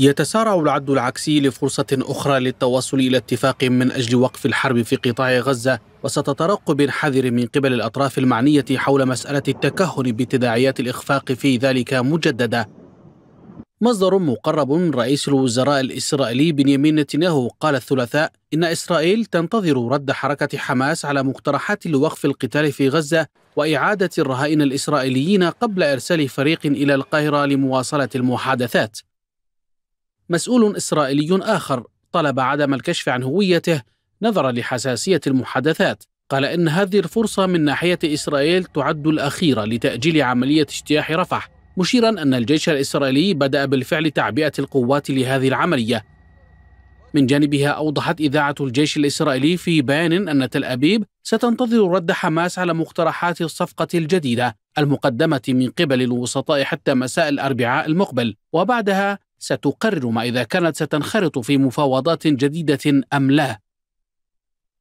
يتسارع العد العكسي لفرصة أخرى للتوصل إلى اتفاق من أجل وقف الحرب في قطاع غزة وسط ترقب حذر من قبل الأطراف المعنية حول مسألة التكهن بتداعيات الإخفاق في ذلك مجددا مصدر مقرب من رئيس الوزراء الإسرائيلي بنيامين نتنياهو قال الثلاثاء إن إسرائيل تنتظر رد حركة حماس على مقترحات لوقف القتال في غزة وإعادة الرهائن الإسرائيليين قبل إرسال فريق إلى القاهرة لمواصلة المحادثات مسؤول إسرائيلي آخر طلب عدم الكشف عن هويته نظرا لحساسية المحادثات قال إن هذه الفرصة من ناحية إسرائيل تعد الأخيرة لتأجيل عملية اجتياح رفح مشيرا أن الجيش الإسرائيلي بدأ بالفعل تعبئة القوات لهذه العملية من جانبها أوضحت إذاعة الجيش الإسرائيلي في بيان أن تل أبيب ستنتظر رد حماس على مقترحات الصفقة الجديدة المقدمة من قبل الوسطاء حتى مساء الأربعاء المقبل وبعدها ستقرر ما إذا كانت ستنخرط في مفاوضات جديدة أم لا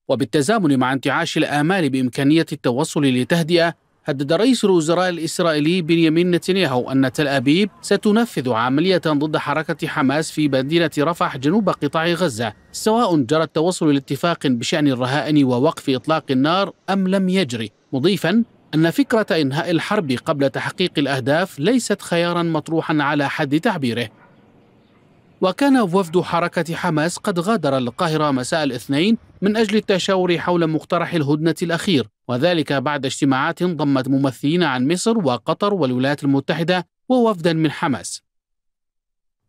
وبالتزامن مع انتعاش الآمال بإمكانية التوصل لتهدئة هدد رئيس الوزراء الإسرائيلي بنيامين نتنياهو أن تل أبيب ستنفذ عملية ضد حركة حماس في مدينة رفح جنوب قطاع غزة سواء جرى التوصل لاتفاق بشأن الرهائن ووقف إطلاق النار أم لم يجري مضيفا أن فكرة إنهاء الحرب قبل تحقيق الأهداف ليست خيارا مطروحا على حد تعبيره وكان وفد حركة حماس قد غادر القاهرة مساء الاثنين من أجل التشاور حول مقترح الهدنة الأخير وذلك بعد اجتماعات ضمت ممثلين عن مصر وقطر والولايات المتحدة ووفدا من حماس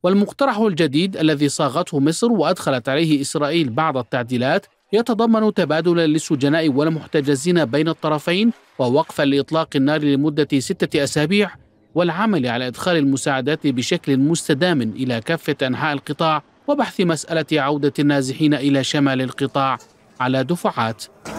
والمقترح الجديد الذي صاغته مصر وأدخلت عليه إسرائيل بعض التعديلات يتضمن تبادلا للسجناء والمحتجزين بين الطرفين ووقفا لإطلاق النار لمدة ستة أسابيع والعمل على إدخال المساعدات بشكل مستدام إلى كافة أنحاء القطاع وبحث مسألة عودة النازحين إلى شمال القطاع على دفعات